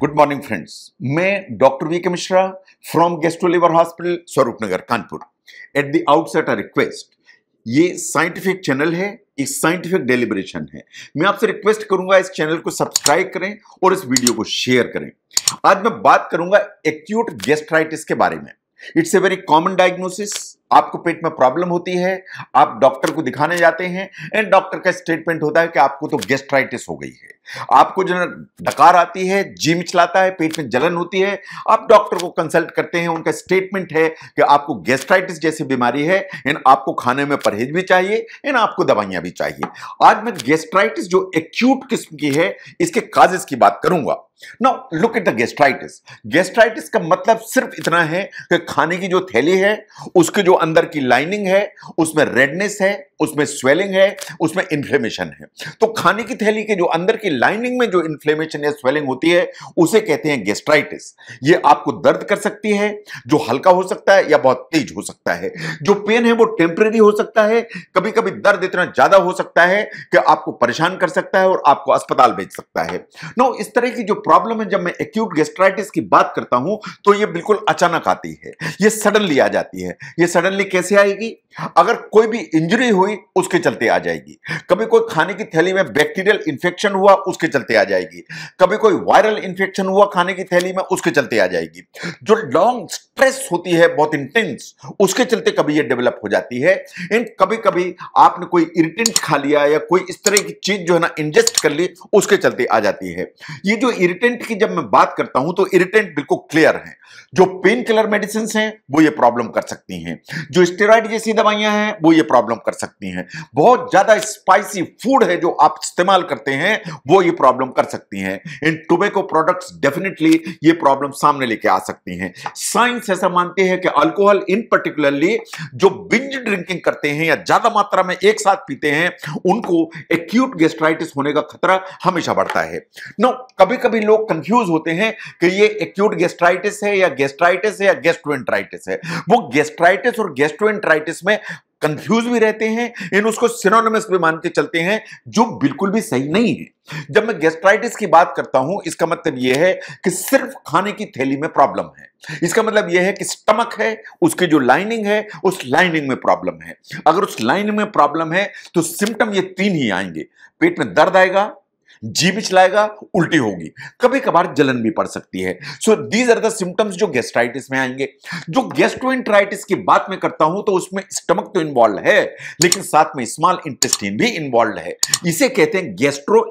good morning friends मैं doctor V K Mishra from gastro liver hospital Swaroop Nagar Kanpur at the outset I request ये scientific channel है एक scientific deliberation है मैं आपसे रिक्वेस्ट करूंगा इस चैनल को सब्सक्राइब करें और इस वीडियो को शेयर करें आज मैं बात करूंगा एक्यूट गेस्ट्राइटिस के बारे में it's a very common diagnosis आपको पेट में प्रॉब्लम होती है आप डॉक्टर को दिखाने जाते हैं एंड डॉक्टर का स्टेटमेंट होता है कि आपको तो गेस्ट्राइटिस हो गई है आपको जो है डकार आती है जी मिचलाता है पेट में जलन होती है आप डॉक्टर को कंसल्ट करते हैं उनका स्टेटमेंट है कि आपको गेस्ट्राइटिस जैसी बीमारी है एंड आपको खाने में परहेज भी चाहिए एंड आपको दवाइयां भी चाहिए आज मैं गेस्ट्राइटिस जो एक्यूट किस्म की है इसके काजेस की बात करूंगा now look at the gastritis gastritis का मतलब सिर्फ इतना है कि खाने की जो थैली है उसके जो अंदर की लाइनिंग है उसमें रेडनेस है उसमें स्वेलिंग है उसमें इन्फ्लेमेशन है तो खाने की थैली के जो अंदर की लाइनिंग में जो इन्फ्लेमेशन या स्वेलिंग होती है उसे कहते हैं गेस्ट्राइटिस ये आपको दर्द कर सकती है जो हल्का हो सकता है या बहुत तेज हो सकता है जो पेन है वो टेम्परेरी हो सकता है कभी कभी दर्द इतना ज्यादा हो सकता है कि आपको परेशान कर सकता है और आपको अस्पताल भेज सकता है नो इस तरह की जो प्रॉब्लम है जब मैं एक्यूट गेस्ट्राइटिस की बात करता हूं तो ये बिल्कुल अचानक आती है ये सडनली आ जाती है ये सडनली कैसे आएगी अगर कोई भी इंजरी हुई हुई उसके चलते आ जाएगी कभी कोई खाने की थैली में बैक्टीरियल इंफेक्शन हुआ उसके चलते आ जाएगी कभी कोई वायरल इंफेक्शन हुआ खाने की थैली में उसके चलते आ जाएगी जो लॉन्ग स्ट्रेस होती है बहुत इंटेंस उसके चलते कभी ये डेवलप हो जाती है एंड कभी कभी आपने कोई इरिटेंट खा लिया या कोई इस तरह की चीज जो है ना इंजेस्ट कर ली उसके चलते आ जाती है ये जो इरिटेंट की जब मैं बात करता हूं तो इरिटेंट बिल्कुल क्लियर है जो पेन किलर मेडिसिन हैं वो ये प्रॉब्लम कर सकती हैं जो स्टेराइड जैसी दवाइयां हैं वो ये प्रॉब्लम कर सकती हैं बहुत ज्यादा स्पाइसी फूड है जो आप इस्तेमाल करते हैं वो ये प्रॉब्लम कर सकती हैं इन टोबेको प्रोडक्ट्स डेफिनेटली ये प्रॉब्लम सामने लेके आ सकती हैं साइंस साइंटिस्ट ऐसा मानते हैं कि अल्कोहल इन पर्टिकुलरली जो बिंज ड्रिंकिंग करते हैं या ज्यादा मात्रा में एक साथ पीते हैं उनको एक्यूट गेस्ट्राइटिस होने का खतरा हमेशा बढ़ता है नो कभी कभी लोग कंफ्यूज होते हैं कि ये एक्यूट गेस्ट्राइटिस है या गेस्ट्राइटिस है या गेस्ट्रोएंट्राइटिस है वो गेस्ट्राइटिस और गेस्ट्रोएंट्राइटिस में कंफ्यूज भी रहते हैं इन उसको सिनोनिमस भी मान के चलते हैं जो बिल्कुल भी सही नहीं है जब मैं गैस्ट्राइटिस की बात करता हूं इसका मतलब यह है कि सिर्फ खाने की थैली में प्रॉब्लम है इसका मतलब यह है कि स्टमक है उसकी जो लाइनिंग है उस लाइनिंग में प्रॉब्लम है अगर उस लाइनिंग में प्रॉब्लम है तो सिम्टम ये तीन ही आएंगे पेट में दर्द आएगा जी भी चलाएगा उल्टी होगी कभी कभार जलन भी पड़ सकती है so these are the symptoms जो गेस्ट्राइटिस में आएंगे जो गैस्ट्रोइंट्राइटिस की बात मैं करता हूं तो उसमें स्टमक तो इन्वॉल्व है लेकिन साथ में स्मॉल इंटेस्टिन भी इन्वॉल्व है इसे कहते हैं गेस्ट्रो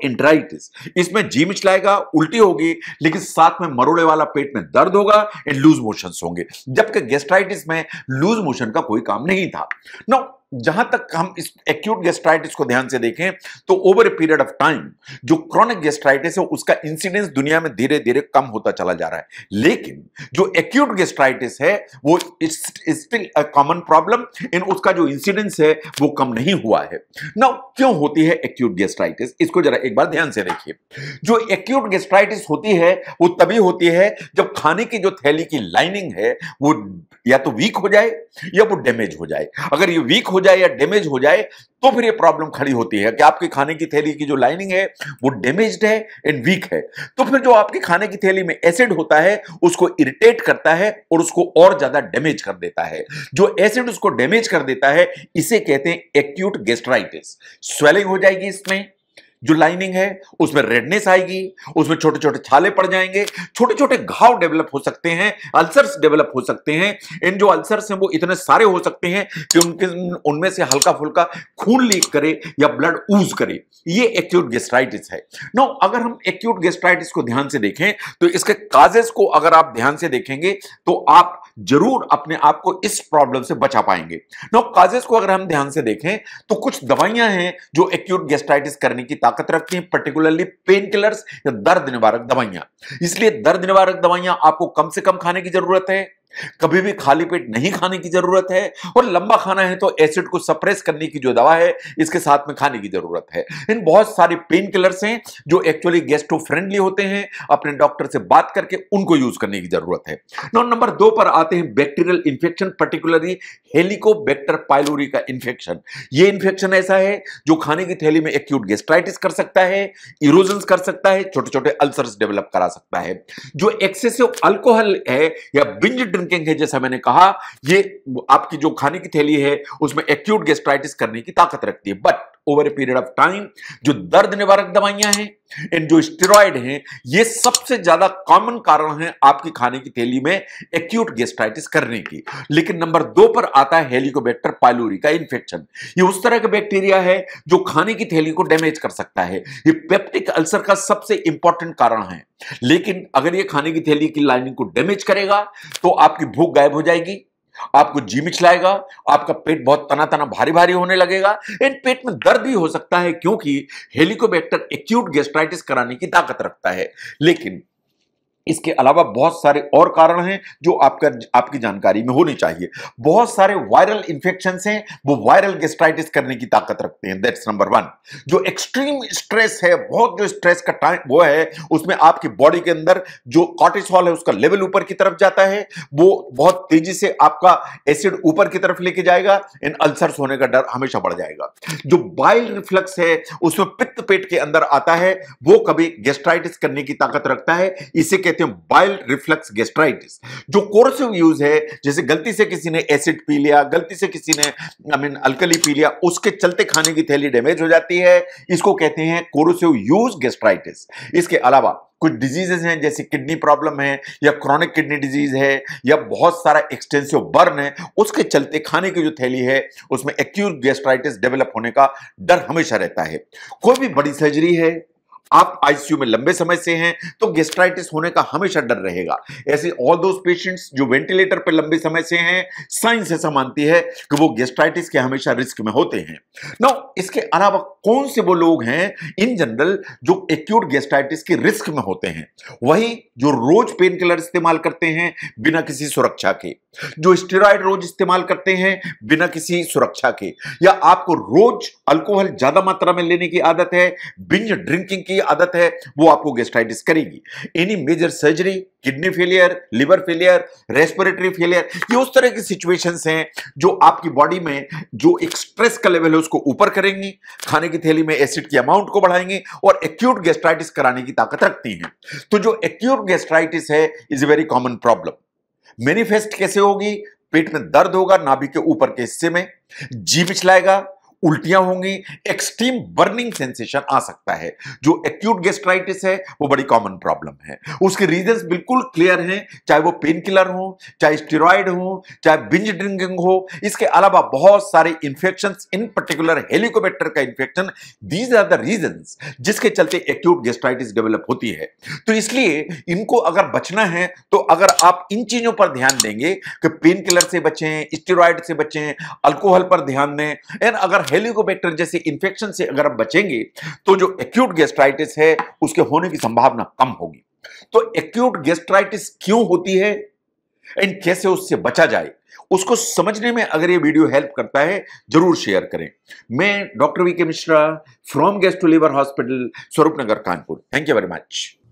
इसमें जीभ चलाएगा उल्टी होगी लेकिन साथ में मरोड़े वाला पेट में दर्द होगा एंड लूज मोशन होंगे जबकि गेस्ट्राइटिस में लूज मोशन का कोई काम नहीं था नाउ जहां तक हम इस एक्यूट गेस्ट्राइटिस को ध्यान से देखें तो over a period of time जो क्रॉनिक गेस्ट्राइटिस है उसका इंसिडेंस दुनिया में धीरे धीरे कम होता चला जा रहा है लेकिन जो एक्यूट गेस्ट्राइटिस है वो still a common problem in उसका जो इंसिडेंस है वो कम नहीं हुआ है ना क्यों होती है एक्यूट गेस्ट्राइटिस इसको जरा एक बार ध्यान से देखिए जो एक्यूट गेस्ट्राइटिस होती है वो तभी होती है जब खाने की जो थैली की लाइनिंग है वो या तो वीक हो जाए या वो डैमेज हो जाए अगर ये वीक हो जाए या डैमेज हो जाए तो फिर ये प्रॉब्लम खड़ी होती है कि आपके खाने की थैली की जो लाइनिंग है वो डैमेज्ड है एंड वीक है तो फिर जो आपके खाने की थैली में एसिड होता है उसको इरिटेट करता है और उसको और ज्यादा डैमेज कर देता है जो एसिड उसको डैमेज कर देता है इसे कहते हैं एक्यूट गेस्ट्राइटिस स्वेलिंग हो जाएगी इसमें जो लाइनिंग है उसमें रेडनेस आएगी उसमें छोटे छोटे छाले पड़ जाएंगे छोटे छोटे घाव डेवलप हो सकते हैं अल्सर्स डेवलप हो सकते हैं इन जो अल्सर्स हैं वो इतने सारे हो सकते हैं कि उनके उनमें से हल्का फुल्का खून लीक करे या ब्लड ऊज करे ये एक्यूट गेस्ट्राइटिस है नो अगर हम एक्यूट गेस्ट्राइटिस को ध्यान से देखें तो इसके काजेस को अगर आप ध्यान से देखेंगे तो आप जरूर अपने आप को इस प्रॉब्लम से बचा पाएंगे नो काजेस को अगर हम ध्यान से देखें तो कुछ दवाइयां हैं जो एक्यूट गेस्ट्राइटिस करने की ताकत ताकत रखती हैं पर्टिकुलरली पेन किलर्स या दर्द निवारक दवाइयां इसलिए दर्द निवारक दवाइयां आपको कम से कम खाने की जरूरत है कभी भी खाली पेट नहीं खाने की जरूरत है और लंबा खाना है तो एसिड को सप्रेस करने की जो दवा है इसके साथ में खाने की जरूरत है इन बहुत सारे पेन किलर्स हैं जो एक्चुअली गेस्टो फ्रेंडली होते हैं अपने डॉक्टर से बात करके उनको यूज करने की जरूरत है नंबर दो पर आते हैं bacterial infection particularly helicobacter pylori का इंफेक्शन ये इंफेक्शन ऐसा है जो खाने की थैली में एक्यूट गेस्ट्राइटिस कर सकता है इरोजन कर सकता है छोटे छोटे अल्सर्स डेवलप करा सकता है जो एक्सेसिव अल्कोहल है या बिंज थिंकिंग है जैसा मैंने कहा ये आपकी जो खाने की थैली है उसमें एक्यूट गेस्ट्राइटिस करने की ताकत रखती है but over a period of time जो दर्द निवारक दवाइयां हैं इन जो स्टेरॉयड हैं ये सबसे ज्यादा कॉमन कारण है आपकी खाने की थैली में एक्यूट गेस्टाइटिस करने की लेकिन नंबर दो पर आता है हेलिकोबैक्टर पायलोरी का इंफेक्शन ये उस तरह का बैक्टीरिया है जो खाने की थैली को डैमेज कर सकता है ये पेप्टिक अल्सर का सबसे इंपॉर्टेंट कारण है लेकिन अगर ये खाने की थैली की लाइनिंग को डैमेज करेगा तो आपकी भूख गायब हो जाएगी आपको जी मिचलाएगा आपका पेट बहुत तना तना भारी भारी होने लगेगा एंड पेट में दर्द भी हो सकता है क्योंकि हेलिकोबैक्टर एक्यूट गेस्ट्राइटिस कराने की ताकत रखता है लेकिन इसके अलावा बहुत सारे और कारण हैं जो आपका आपकी जानकारी में होने चाहिए बहुत सारे वायरल इन्फेक्शन हैं वो वायरल गेस्ट्राइटिस करने की ताकत रखते हैं दैट्स नंबर वन जो एक्सट्रीम स्ट्रेस है बहुत जो स्ट्रेस का टाइम वो है उसमें आपकी बॉडी के अंदर जो कॉटिसॉल है उसका लेवल ऊपर की तरफ जाता है वो बहुत तेजी से आपका एसिड ऊपर की तरफ लेके जाएगा इन अल्सर्स होने का डर हमेशा बढ़ जाएगा जो बाइल रिफ्लक्स है उसमें पित्त पेट के अंदर आता है वो कभी गेस्ट्राइटिस करने की ताकत रखता है इसी के कहते हैं बाइल रिफ्लक्स गेस्ट्राइटिस जो कोर्सिव यूज है जैसे गलती से किसी ने एसिड पी लिया गलती से किसी ने आई मीन अल्कली पी लिया उसके चलते खाने की थैली डैमेज हो जाती है इसको कहते हैं कोरोसिव यूज गेस्ट्राइटिस इसके अलावा कुछ डिजीजेस हैं जैसे किडनी प्रॉब्लम है या क्रॉनिक किडनी डिजीज है या बहुत सारा एक्सटेंसिव बर्न है उसके चलते खाने की जो थैली है उसमें एक्यूट गेस्ट्राइटिस डेवलप होने का डर हमेशा रहता है कोई भी बड़ी सर्जरी है आप आईसीयू में लंबे समय से हैं तो गेस्ट्राइटिस होने का हमेशा डर रहेगा ऐसे ऑल दो पेशेंट्स जो वेंटिलेटर पर लंबे समय से हैं साइंस ऐसा मानती है कि वो गेस्ट्राइटिस के हमेशा रिस्क में होते हैं ना इसके अलावा कौन से वो लोग हैं इन जनरल जो एक्यूट गेस्ट्राइटिस के रिस्क में होते हैं वही जो रोज पेन किलर इस्तेमाल करते हैं बिना किसी सुरक्षा के जो स्टेराइड रोज इस्तेमाल करते हैं बिना किसी सुरक्षा के या आपको रोज अल्कोहल ज्यादा मात्रा में लेने की आदत है बिंज ड्रिंकिंग की आदत है वो आपको गेस्टाइटिस करेगी any major surgery kidney failure liver failure respiratory failure ये उस तरह की सिचुएशंस हैं जो आपकी बॉडी में जो एक स्ट्रेस का लेवल है उसको ऊपर करेंगी खाने की थैली में एसिड की अमाउंट को बढ़ाएंगे और एक्यूट गेस्ट्राइटिस कराने की ताकत रखती हैं तो जो एक्यूट गेस्ट्राइटिस है is a very common problem manifest कैसे होगी पेट में दर्द होगा नाभि के ऊपर के हिस्से में जी पिछलाएगा उल्टियां होंगी एक्सट्रीम बर्निंग सेंसेशन आ सकता है जो एक्यूट गेस्ट्राइटिस है वो बड़ी कॉमन प्रॉब्लम है उसके रीजंस बिल्कुल क्लियर हैं चाहे वो पेन किलर हो चाहे स्टेरॉयड हो चाहे बिंज ड्रिंकिंग हो इसके अलावा बहुत सारे इन्फेक्शन इन पर्टिकुलर हेलिकोबैक्टर का infection these are the reason जिसके चलते एक्यूट गेस्ट्राइटिस डेवलप होती है तो इसलिए इनको अगर बचना है तो अगर आप इन चीजों पर ध्यान देंगे कि पेन किलर से बचें स्टेरॉयड से बचें अल्कोहल पर ध्यान दें एंड अगर हेलिकोबैक्टर जैसे इंफेक्शन से अगर हम बचेंगे तो जो एक्यूट गैस्ट्राइटिस है उसके होने की संभावना कम होगी तो एक्यूट गैस्ट्राइटिस क्यों होती है एंड कैसे उससे बचा जाए उसको समझने में अगर ये वीडियो हेल्प करता है जरूर शेयर करें मैं doctor V K Mishra from gastro liver hospital Swaroop Nagar Kanpur thank you very much